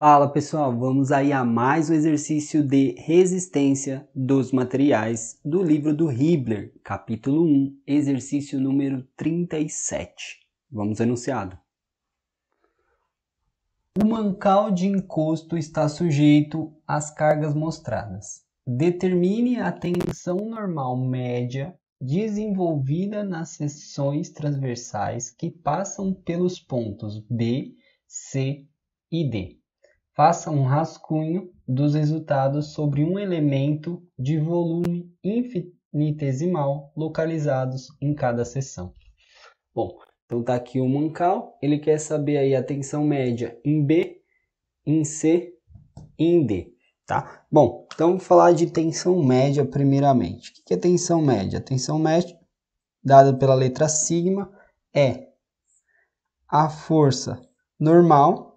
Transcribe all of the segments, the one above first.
Fala pessoal, vamos aí a mais um exercício de resistência dos materiais do livro do Hibler, capítulo 1, exercício número 37. Vamos enunciado. O mancal de encosto está sujeito às cargas mostradas. Determine a tensão normal média desenvolvida nas seções transversais que passam pelos pontos B, C e D. Faça um rascunho dos resultados sobre um elemento de volume infinitesimal localizados em cada seção. Bom, então está aqui o Mancal, ele quer saber aí a tensão média em B, em C e em D. Tá? Bom, então vamos falar de tensão média primeiramente. O que é tensão média? Tensão média, dada pela letra sigma, é a força normal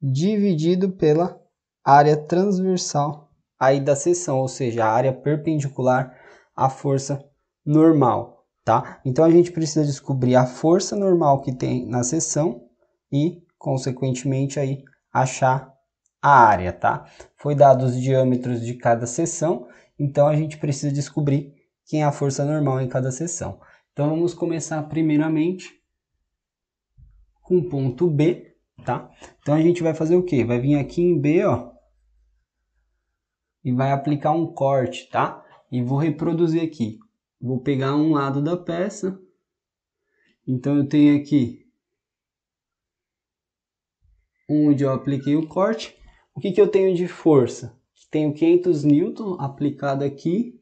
dividido pela área transversal aí da seção, ou seja, a área perpendicular à força normal, tá? Então a gente precisa descobrir a força normal que tem na seção e, consequentemente, aí achar a área, tá? Foi dado os diâmetros de cada seção, então a gente precisa descobrir quem é a força normal em cada seção. Então vamos começar primeiramente com o ponto B, tá? Então a gente vai fazer o que? Vai vir aqui em B, ó, e vai aplicar um corte, tá? E vou reproduzir aqui. Vou pegar um lado da peça. Então eu tenho aqui onde eu apliquei o corte. O que, que eu tenho de força? Tenho 500 newton aplicado aqui.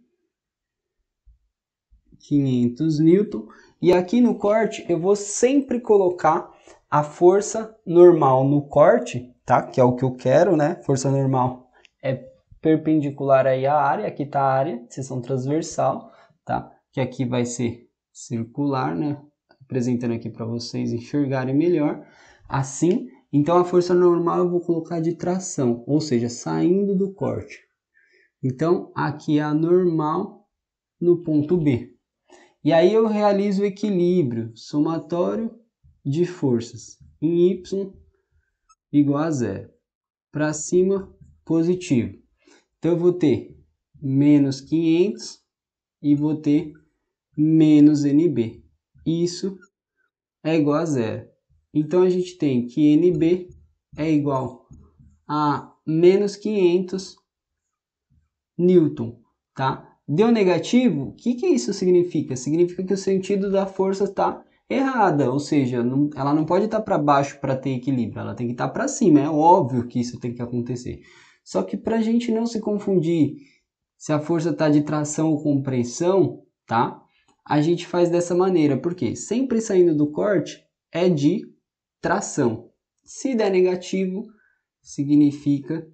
500 newton. E aqui no corte eu vou sempre colocar a força normal no corte, tá? Que é o que eu quero, né? Força normal é perpendicular aí à área, aqui tá a área, seção transversal, tá? Que aqui vai ser circular, né? Apresentando aqui para vocês enxergarem melhor. Assim, então a força normal eu vou colocar de tração, ou seja, saindo do corte. Então, aqui é a normal no ponto B. E aí eu realizo o equilíbrio somatório de forças em Y igual a zero. Para cima, positivo. Então, eu vou ter menos 500 e vou ter menos NB. Isso é igual a zero. Então, a gente tem que NB é igual a menos 500 Newton, tá? Deu negativo? O que, que isso significa? Significa que o sentido da força está errada, ou seja, não, ela não pode estar tá para baixo para ter equilíbrio, ela tem que estar tá para cima. É óbvio que isso tem que acontecer. Só que para a gente não se confundir se a força está de tração ou compressão, tá? A gente faz dessa maneira, porque sempre saindo do corte é de tração. Se der negativo, significa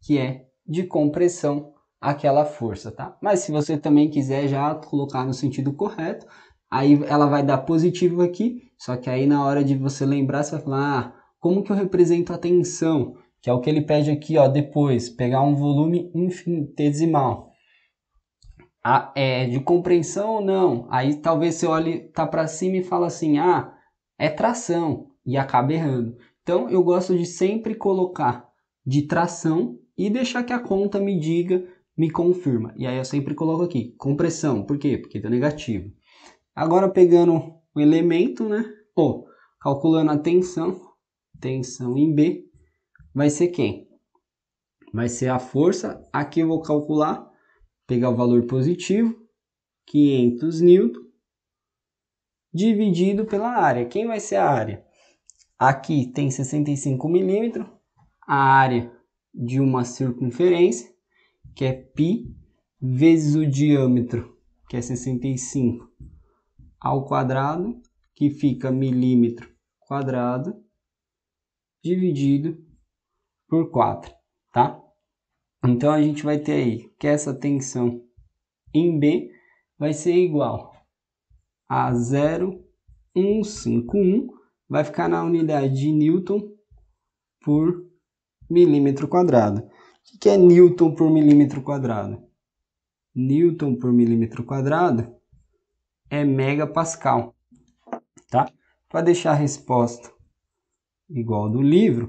que é de compressão aquela força, tá? Mas se você também quiser já colocar no sentido correto, Aí ela vai dar positivo aqui, só que aí na hora de você lembrar, você vai falar, ah, como que eu represento a tensão? Que é o que ele pede aqui, ó, depois, pegar um volume infinitesimal. é de compreensão ou não? Aí talvez você olhe, tá para cima e fala assim, ah, é tração, e acaba errando. Então eu gosto de sempre colocar de tração e deixar que a conta me diga, me confirma. E aí eu sempre coloco aqui, compressão. Por quê? Porque deu negativo. Agora pegando o elemento, né? Pô, calculando a tensão, tensão em B, vai ser quem? Vai ser a força. Aqui eu vou calcular, pegar o valor positivo, 500 N, dividido pela área. Quem vai ser a área? Aqui tem 65 milímetros, a área de uma circunferência, que é π, vezes o diâmetro, que é 65 ao quadrado, que fica milímetro quadrado, dividido por 4, tá? Então, a gente vai ter aí que essa tensão em B vai ser igual a 0,151, vai ficar na unidade de Newton por milímetro quadrado. O que é Newton por milímetro quadrado? Newton por milímetro quadrado é megapascal, tá? Para deixar a resposta igual do livro,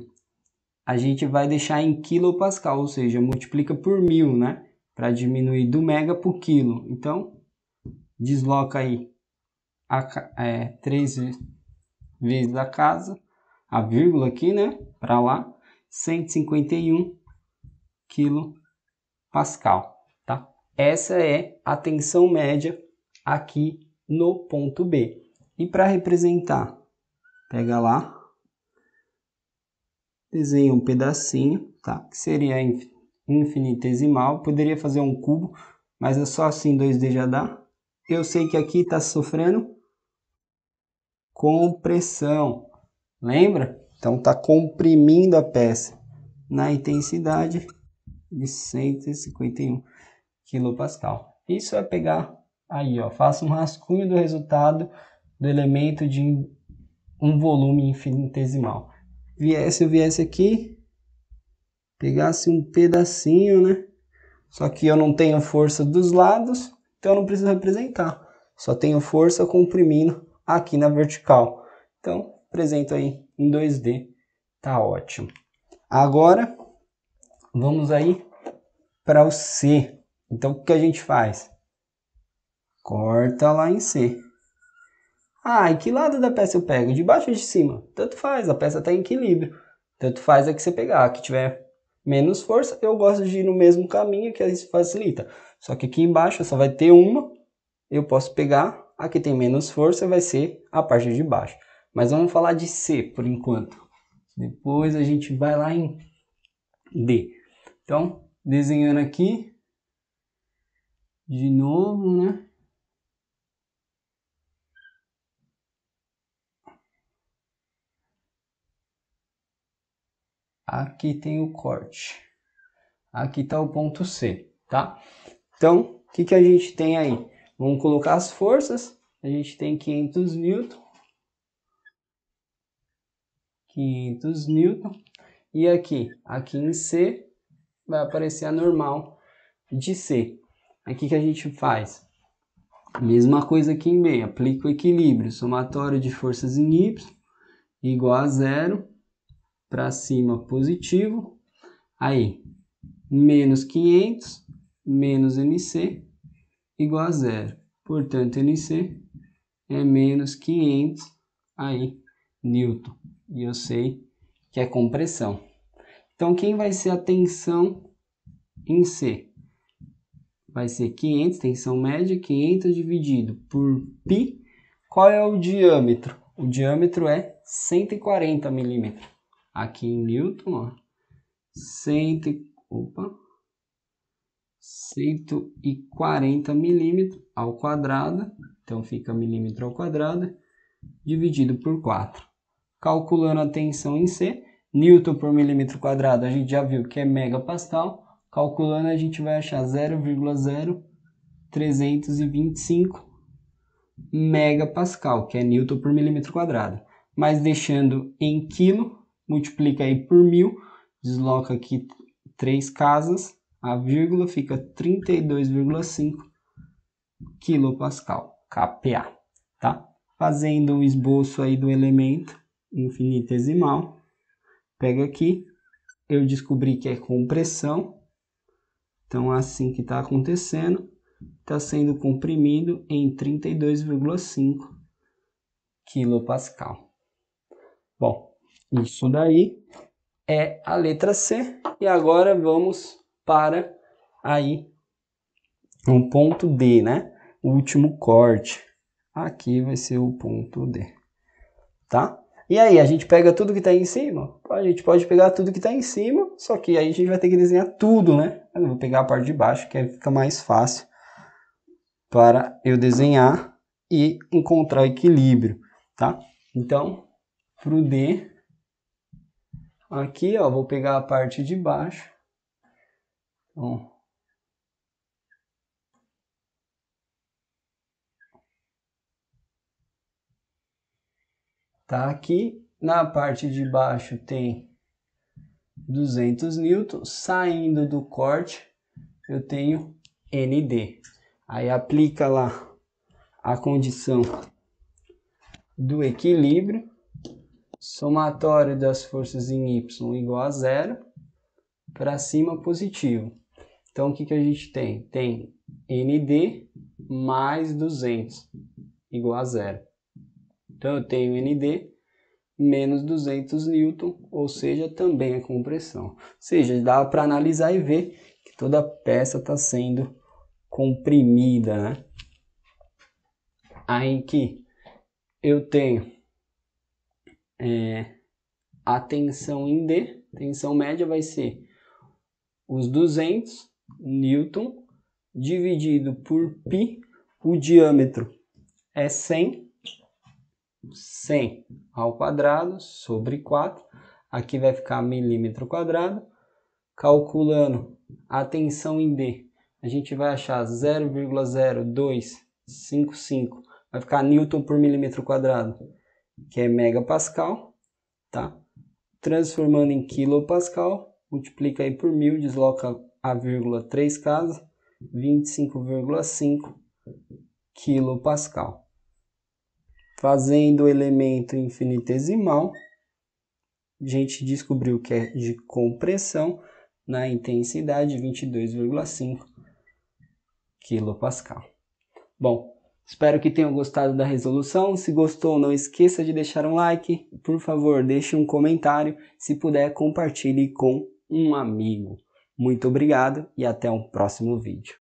a gente vai deixar em quilopascal, ou seja, multiplica por mil, né? Para diminuir do mega para o quilo. Então, desloca aí a, é, três vezes a casa, a vírgula aqui, né? Para lá, 151 quilopascal, tá? Essa é a tensão média aqui no ponto B. E para representar, pega lá, desenha um pedacinho, tá? que seria infinitesimal, poderia fazer um cubo, mas é só assim 2D já dá. Eu sei que aqui está sofrendo compressão, lembra? Então está comprimindo a peça na intensidade de 151 kPa. Isso é pegar Aí, ó, faça um rascunho do resultado do elemento de um volume infinitesimal. Viesse, eu viesse aqui, pegasse um pedacinho, né? Só que eu não tenho força dos lados, então eu não preciso representar. Só tenho força comprimindo aqui na vertical. Então, apresento aí em 2D, tá ótimo. Agora, vamos aí para o C. Então, o que a gente faz? corta lá em C. Ah, e que lado da peça eu pego? De baixo ou de cima? Tanto faz, a peça está em equilíbrio. Tanto faz é que você pegar. A que tiver menos força, eu gosto de ir no mesmo caminho que isso facilita. Só que aqui embaixo só vai ter uma, eu posso pegar. A que tem menos força vai ser a parte de baixo. Mas vamos falar de C por enquanto. Depois a gente vai lá em D. Então, desenhando aqui. De novo, né? aqui tem o corte, aqui está o ponto C, tá? Então, o que, que a gente tem aí? Vamos colocar as forças, a gente tem 500 newton, 500 newton, e aqui, aqui em C, vai aparecer a normal de C. Aqui que a gente faz? Mesma coisa aqui em B, aplica o equilíbrio, somatório de forças em Y igual a zero, para cima positivo. Aí, menos 500 menos NC igual a zero. Portanto, NC é menos 500 aí, Newton. E eu sei que é compressão. Então, quem vai ser a tensão em C? Vai ser 500, tensão média, 500 dividido por π. Qual é o diâmetro? O diâmetro é 140 milímetros aqui em Newton, ó, cento opa, 140 milímetros ao quadrado, então fica milímetro ao quadrado, dividido por 4. Calculando a tensão em C, Newton por milímetro quadrado a gente já viu que é megapascal, calculando a gente vai achar 0,0325 megapascal, que é Newton por milímetro quadrado, mas deixando em quilo, multiplica aí por mil, desloca aqui três casas, a vírgula fica 32,5 kPa, kPa, tá? Fazendo um esboço aí do elemento infinitesimal, pega aqui, eu descobri que é compressão, então é assim que está acontecendo, está sendo comprimido em 32,5 kPa. Bom, isso daí é a letra C. E agora vamos para aí um ponto D, né? O último corte. Aqui vai ser o ponto D, tá? E aí, a gente pega tudo que está em cima? A gente pode pegar tudo que está em cima, só que aí a gente vai ter que desenhar tudo, né? Eu vou pegar a parte de baixo, que aí fica mais fácil para eu desenhar e encontrar equilíbrio, tá? Então, para o D, Aqui, ó, vou pegar a parte de baixo. Então, tá aqui. Na parte de baixo tem 200 N, saindo do corte eu tenho ND. Aí aplica lá a condição do equilíbrio somatório das forças em Y igual a zero, para cima positivo. Então, o que, que a gente tem? Tem ND mais 200 igual a zero. Então, eu tenho ND menos 200 Newton, ou seja, também a compressão. Ou seja, dá para analisar e ver que toda a peça está sendo comprimida, né? Aí que eu tenho é, a tensão em D, tensão média vai ser os 200 newton dividido por π, o diâmetro é 100, 100 ao quadrado sobre 4, aqui vai ficar milímetro quadrado, calculando a tensão em D, a gente vai achar 0,0255, vai ficar newton por milímetro quadrado, que é megapascal, tá? Transformando em quilopascal, multiplica aí por mil, desloca a vírgula 3 casas, 25,5 quilopascal. Fazendo o elemento infinitesimal, a gente descobriu que é de compressão na intensidade 22,5 quilopascal. Bom, Espero que tenham gostado da resolução. Se gostou, não esqueça de deixar um like. Por favor, deixe um comentário. Se puder, compartilhe com um amigo. Muito obrigado e até um próximo vídeo.